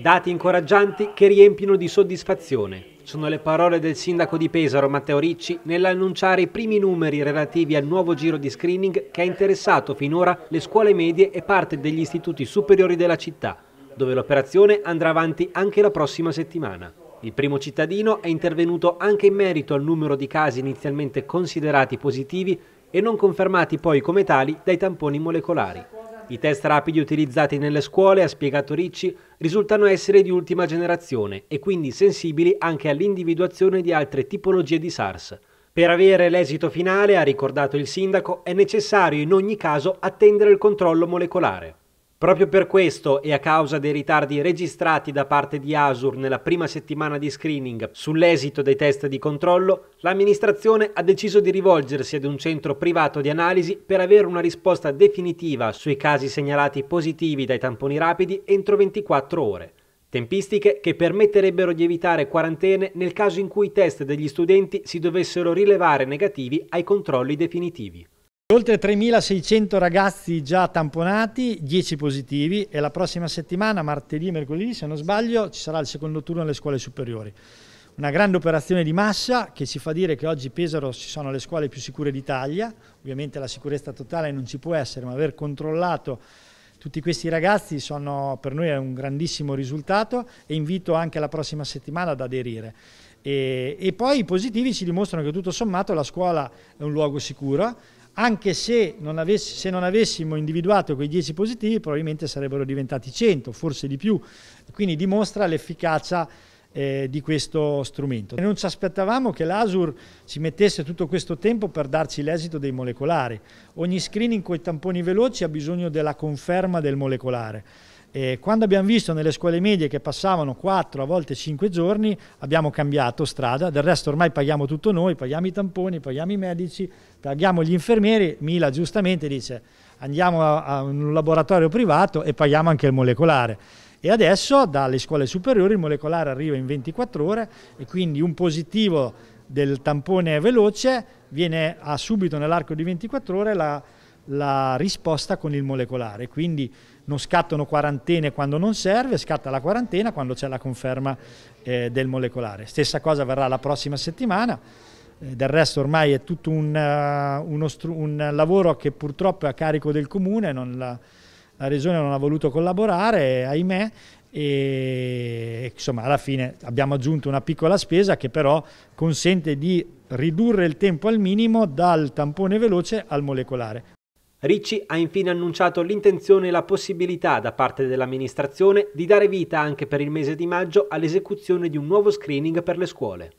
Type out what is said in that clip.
Dati incoraggianti che riempiono di soddisfazione. Sono le parole del sindaco di Pesaro Matteo Ricci nell'annunciare i primi numeri relativi al nuovo giro di screening che ha interessato finora le scuole medie e parte degli istituti superiori della città, dove l'operazione andrà avanti anche la prossima settimana. Il primo cittadino è intervenuto anche in merito al numero di casi inizialmente considerati positivi e non confermati poi come tali dai tamponi molecolari. I test rapidi utilizzati nelle scuole, ha spiegato Ricci, risultano essere di ultima generazione e quindi sensibili anche all'individuazione di altre tipologie di SARS. Per avere l'esito finale, ha ricordato il sindaco, è necessario in ogni caso attendere il controllo molecolare. Proprio per questo e a causa dei ritardi registrati da parte di Asur nella prima settimana di screening sull'esito dei test di controllo, l'amministrazione ha deciso di rivolgersi ad un centro privato di analisi per avere una risposta definitiva sui casi segnalati positivi dai tamponi rapidi entro 24 ore. Tempistiche che permetterebbero di evitare quarantene nel caso in cui i test degli studenti si dovessero rilevare negativi ai controlli definitivi. Oltre 3.600 ragazzi già tamponati, 10 positivi e la prossima settimana, martedì e mercoledì se non sbaglio, ci sarà il secondo turno alle scuole superiori. Una grande operazione di massa che ci fa dire che oggi Pesaro ci sono le scuole più sicure d'Italia, ovviamente la sicurezza totale non ci può essere, ma aver controllato tutti questi ragazzi sono, per noi è un grandissimo risultato e invito anche la prossima settimana ad aderire. E, e poi i positivi ci dimostrano che tutto sommato la scuola è un luogo sicuro, anche se non, avessi, se non avessimo individuato quei 10 positivi probabilmente sarebbero diventati 100, forse di più, quindi dimostra l'efficacia eh, di questo strumento. Non ci aspettavamo che l'ASUR ci mettesse tutto questo tempo per darci l'esito dei molecolari, ogni screening con i tamponi veloci ha bisogno della conferma del molecolare, e quando abbiamo visto nelle scuole medie che passavano 4 a volte 5 giorni abbiamo cambiato strada, del resto ormai paghiamo tutto noi, paghiamo i tamponi, paghiamo i medici, paghiamo gli infermieri, Mila giustamente dice andiamo a, a un laboratorio privato e paghiamo anche il molecolare e adesso dalle scuole superiori il molecolare arriva in 24 ore e quindi un positivo del tampone veloce viene subito nell'arco di 24 ore la la risposta con il molecolare, quindi non scattano quarantene quando non serve, scatta la quarantena quando c'è la conferma eh, del molecolare. Stessa cosa verrà la prossima settimana, eh, del resto ormai è tutto un, uh, uno, un, lavoro che purtroppo è a carico del comune, la, la, regione non ha voluto collaborare, ahimè, e insomma alla fine abbiamo aggiunto una piccola spesa che però consente di ridurre il tempo al minimo dal tampone veloce al molecolare. Ricci ha infine annunciato l'intenzione e la possibilità da parte dell'amministrazione di dare vita anche per il mese di maggio all'esecuzione di un nuovo screening per le scuole.